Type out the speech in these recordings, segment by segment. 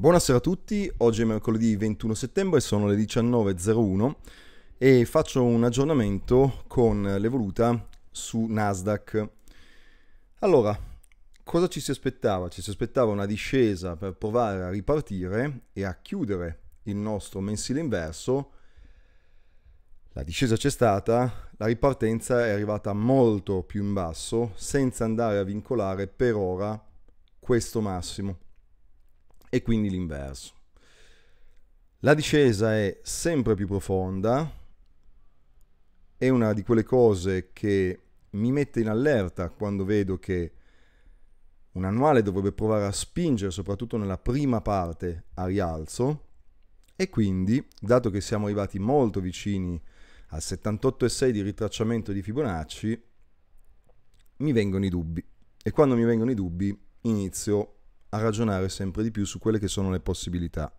Buonasera a tutti, oggi è mercoledì 21 settembre, sono le 19.01 e faccio un aggiornamento con l'evoluta su Nasdaq. Allora, cosa ci si aspettava? Ci si aspettava una discesa per provare a ripartire e a chiudere il nostro mensile inverso. La discesa c'è stata, la ripartenza è arrivata molto più in basso senza andare a vincolare per ora questo massimo e quindi l'inverso. La discesa è sempre più profonda, è una di quelle cose che mi mette in allerta quando vedo che un annuale dovrebbe provare a spingere soprattutto nella prima parte a rialzo e quindi, dato che siamo arrivati molto vicini al 78,6 di ritracciamento di Fibonacci, mi vengono i dubbi. E quando mi vengono i dubbi inizio a ragionare sempre di più su quelle che sono le possibilità.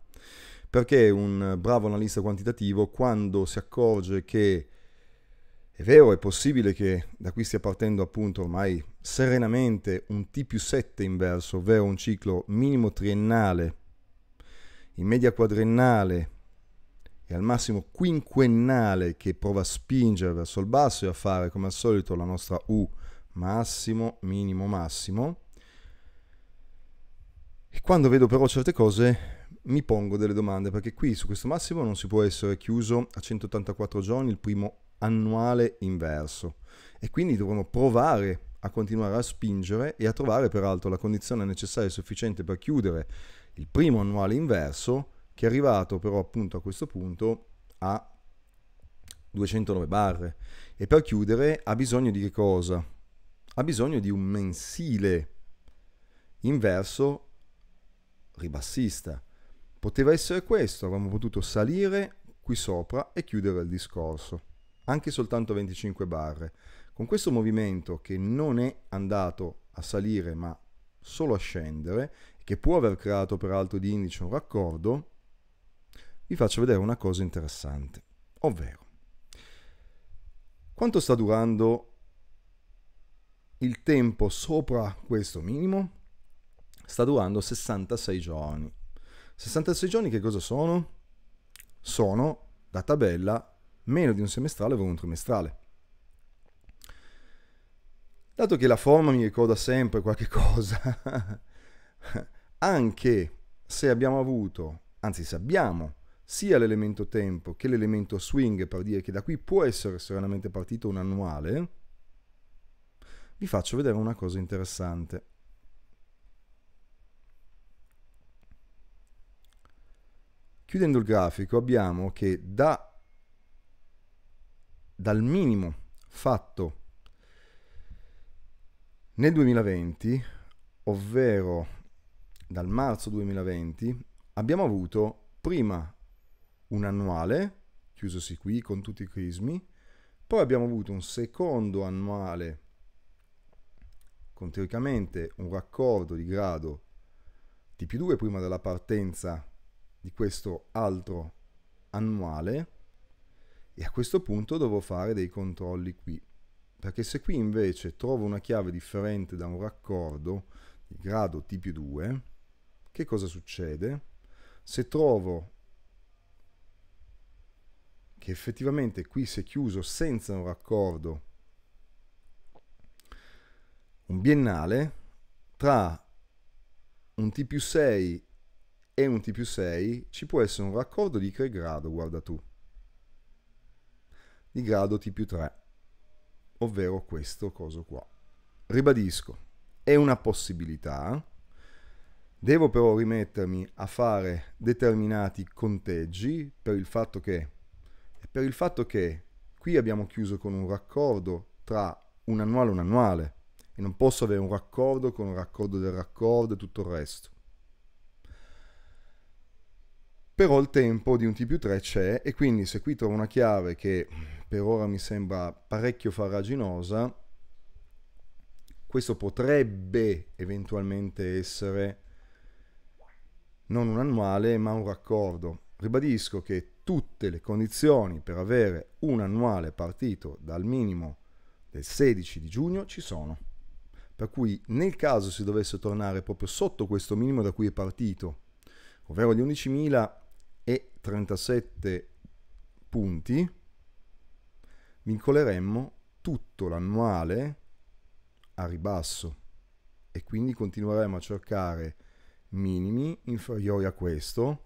Perché un bravo analista quantitativo, quando si accorge che è vero, è possibile che da qui stia partendo appunto ormai serenamente un T più 7 inverso, ovvero un ciclo minimo triennale, in media quadriennale e al massimo quinquennale che prova a spingere verso il basso e a fare come al solito la nostra U massimo, minimo, massimo quando vedo però certe cose mi pongo delle domande perché qui su questo massimo non si può essere chiuso a 184 giorni il primo annuale inverso e quindi dovremo provare a continuare a spingere e a trovare peraltro la condizione necessaria e sufficiente per chiudere il primo annuale inverso che è arrivato però appunto a questo punto a 209 barre e per chiudere ha bisogno di che cosa? Ha bisogno di un mensile inverso ribassista. Poteva essere questo, avremmo potuto salire qui sopra e chiudere il discorso, anche soltanto 25 barre. Con questo movimento che non è andato a salire ma solo a scendere, che può aver creato peraltro di indice un raccordo, vi faccio vedere una cosa interessante, ovvero quanto sta durando il tempo sopra questo minimo? sta durando 66 giorni. 66 giorni che cosa sono? Sono, da tabella, meno di un semestrale per un trimestrale. Dato che la forma mi ricorda sempre qualche cosa, anche se abbiamo avuto, anzi se abbiamo sia l'elemento tempo che l'elemento swing per dire che da qui può essere serenamente partito un annuale, vi faccio vedere una cosa interessante. Chiudendo il grafico abbiamo che da, dal minimo fatto nel 2020, ovvero dal marzo 2020, abbiamo avuto prima un annuale, chiusosi qui con tutti i crismi, poi abbiamo avuto un secondo annuale con teoricamente un raccordo di grado di più 2 prima della partenza di questo altro annuale e a questo punto devo fare dei controlli qui perché se qui invece trovo una chiave differente da un raccordo di grado T più 2 che cosa succede? se trovo che effettivamente qui si è chiuso senza un raccordo un biennale tra un T più 6 e un T più 6 ci può essere un raccordo di che grado, guarda tu, di grado T più 3, ovvero questo coso qua. Ribadisco, è una possibilità, devo però rimettermi a fare determinati conteggi per il fatto che, per il fatto che qui abbiamo chiuso con un raccordo tra un annuale e un annuale, e non posso avere un raccordo con un raccordo del raccordo e tutto il resto però il tempo di un T più 3 c'è e quindi se qui trovo una chiave che per ora mi sembra parecchio farraginosa, questo potrebbe eventualmente essere non un annuale ma un raccordo. Ribadisco che tutte le condizioni per avere un annuale partito dal minimo del 16 di giugno ci sono. Per cui nel caso si dovesse tornare proprio sotto questo minimo da cui è partito, ovvero gli 11.000 37 punti, vincoleremmo tutto l'annuale a ribasso e quindi continueremo a cercare minimi inferiori a questo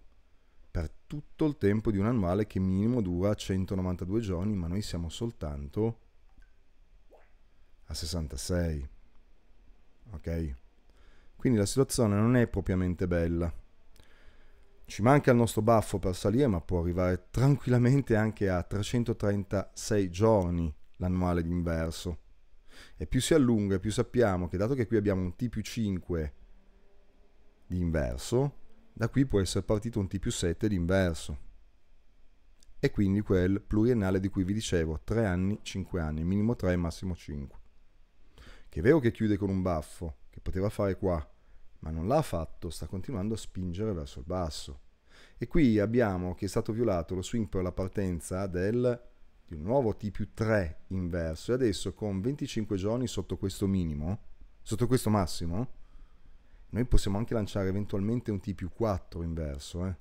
per tutto il tempo di un annuale che minimo dura 192 giorni, ma noi siamo soltanto a 66. Ok? Quindi la situazione non è propriamente bella. Ci manca il nostro baffo per salire, ma può arrivare tranquillamente anche a 336 giorni l'annuale d'inverso. E più si allunga, più sappiamo che dato che qui abbiamo un T più 5 di inverso, da qui può essere partito un T più 7 di inverso. E quindi quel pluriennale di cui vi dicevo, 3 anni, 5 anni, minimo 3, massimo 5. Che è vero che chiude con un baffo, che poteva fare qua, ma non l'ha fatto, sta continuando a spingere verso il basso. E qui abbiamo che è stato violato lo swing per la partenza del di un nuovo T più 3 inverso e adesso con 25 giorni sotto questo minimo, sotto questo massimo, noi possiamo anche lanciare eventualmente un T più 4 inverso. Eh.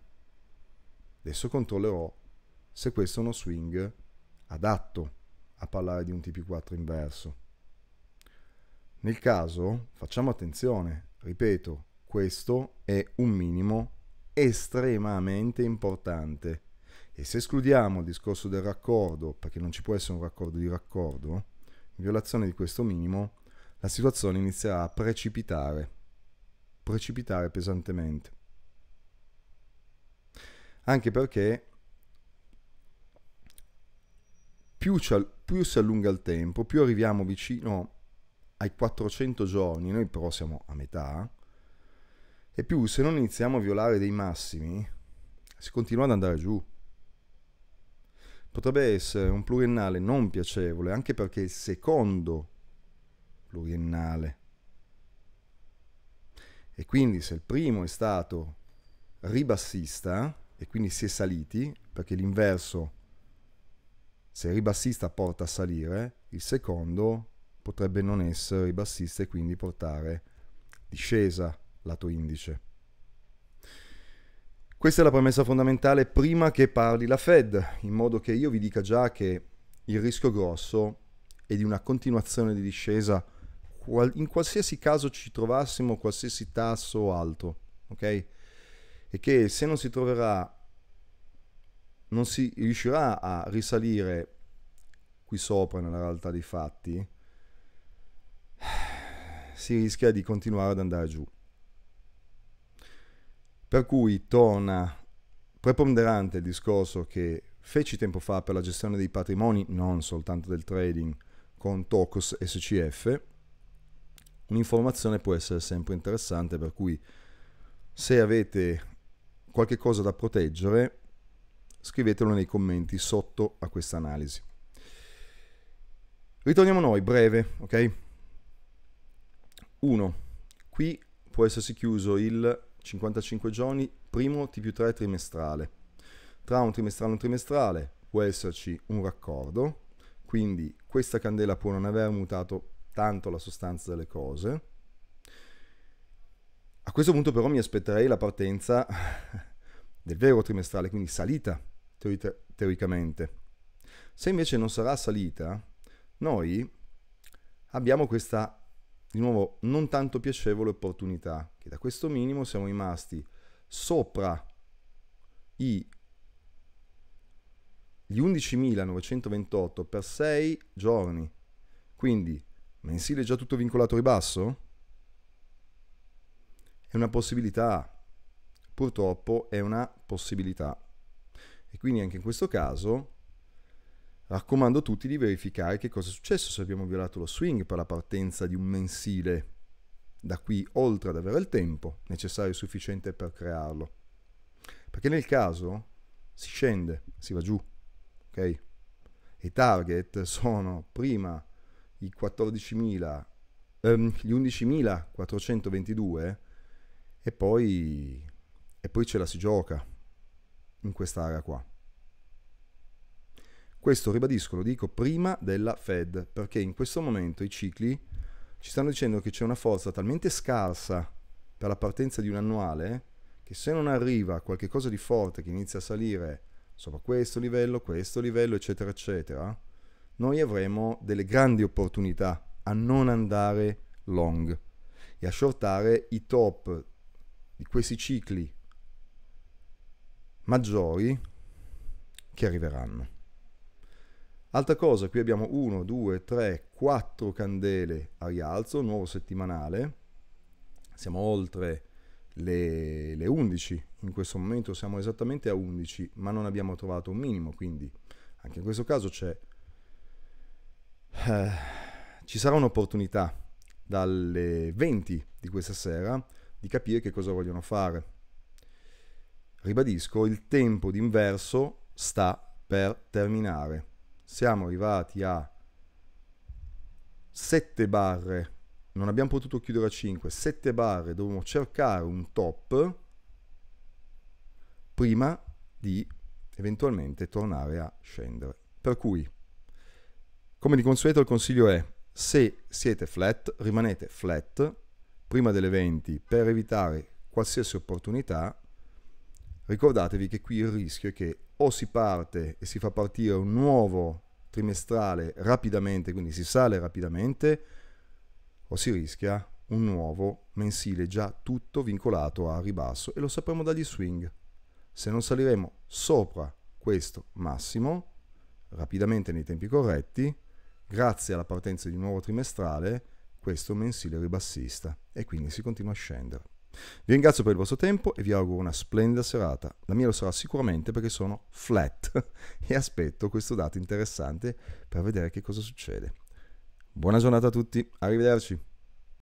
Adesso controllerò se questo è uno swing adatto a parlare di un T più 4 inverso. Nel caso facciamo attenzione, ripeto, questo è un minimo estremamente importante. E se escludiamo il discorso del raccordo, perché non ci può essere un raccordo di raccordo, in violazione di questo minimo, la situazione inizierà a precipitare, precipitare pesantemente. Anche perché più, più si allunga il tempo, più arriviamo vicino ai 400 giorni, noi però siamo a metà, e più, se non iniziamo a violare dei massimi, si continua ad andare giù. Potrebbe essere un pluriennale non piacevole, anche perché il secondo pluriennale. E quindi se il primo è stato ribassista, e quindi si è saliti, perché l'inverso, se ribassista porta a salire, il secondo potrebbe non essere ribassista e quindi portare discesa lato indice. Questa è la premessa fondamentale prima che parli la Fed, in modo che io vi dica già che il rischio grosso è di una continuazione di discesa in qualsiasi caso ci trovassimo, qualsiasi tasso alto, ok? E che se non si troverà, non si riuscirà a risalire qui sopra nella realtà dei fatti, si rischia di continuare ad andare giù. Per cui torna preponderante il discorso che feci tempo fa per la gestione dei patrimoni, non soltanto del trading, con Tocos SCF. Un'informazione può essere sempre interessante, per cui se avete qualche cosa da proteggere, scrivetelo nei commenti sotto a questa analisi. Ritorniamo noi, breve, ok? 1. Qui può essersi chiuso il 55 giorni, primo T più 3 trimestrale. Tra un trimestrale e un trimestrale può esserci un raccordo, quindi questa candela può non aver mutato tanto la sostanza delle cose. A questo punto però mi aspetterei la partenza del vero trimestrale, quindi salita teoricamente. Se invece non sarà salita, noi abbiamo questa di nuovo non tanto piacevole opportunità, che da questo minimo siamo rimasti sopra i gli 11.928 per 6 giorni. Quindi mensile già tutto vincolato ribasso? È una possibilità. Purtroppo è una possibilità. E quindi anche in questo caso Raccomando a tutti di verificare che cosa è successo se abbiamo violato lo swing per la partenza di un mensile da qui oltre ad avere il tempo necessario e sufficiente per crearlo. Perché nel caso si scende, si va giù, ok? I target sono prima i 14.000, ehm, gli 11.422 e poi, e poi ce la si gioca in quest'area qua. Questo ribadisco, lo dico prima della Fed, perché in questo momento i cicli ci stanno dicendo che c'è una forza talmente scarsa per la partenza di un annuale che se non arriva qualcosa di forte che inizia a salire sopra questo livello, questo livello, eccetera, eccetera, noi avremo delle grandi opportunità a non andare long e a shortare i top di questi cicli maggiori che arriveranno. Altra cosa, qui abbiamo 1, 2, 3, 4 candele a rialzo, nuovo settimanale, siamo oltre le, le, 11, in questo momento siamo esattamente a 11, ma non abbiamo trovato un minimo, quindi anche in questo caso c'è... Eh, ci sarà un'opportunità dalle 20 di questa sera di capire che cosa vogliono fare. Ribadisco, il tempo d'inverso sta per terminare siamo arrivati a 7 barre, non abbiamo potuto chiudere a 5, 7 barre, dovevamo cercare un top prima di eventualmente tornare a scendere. Per cui, come di consueto il consiglio è, se siete flat, rimanete flat prima delle 20 per evitare qualsiasi opportunità Ricordatevi che qui il rischio è che o si parte e si fa partire un nuovo trimestrale rapidamente, quindi si sale rapidamente, o si rischia un nuovo mensile già tutto vincolato a ribasso e lo sapremo dagli swing. Se non saliremo sopra questo massimo, rapidamente nei tempi corretti, grazie alla partenza di un nuovo trimestrale, questo mensile ribassista e quindi si continua a scendere. Vi ringrazio per il vostro tempo e vi auguro una splendida serata. La mia lo sarà sicuramente perché sono flat e aspetto questo dato interessante per vedere che cosa succede. Buona giornata a tutti, arrivederci.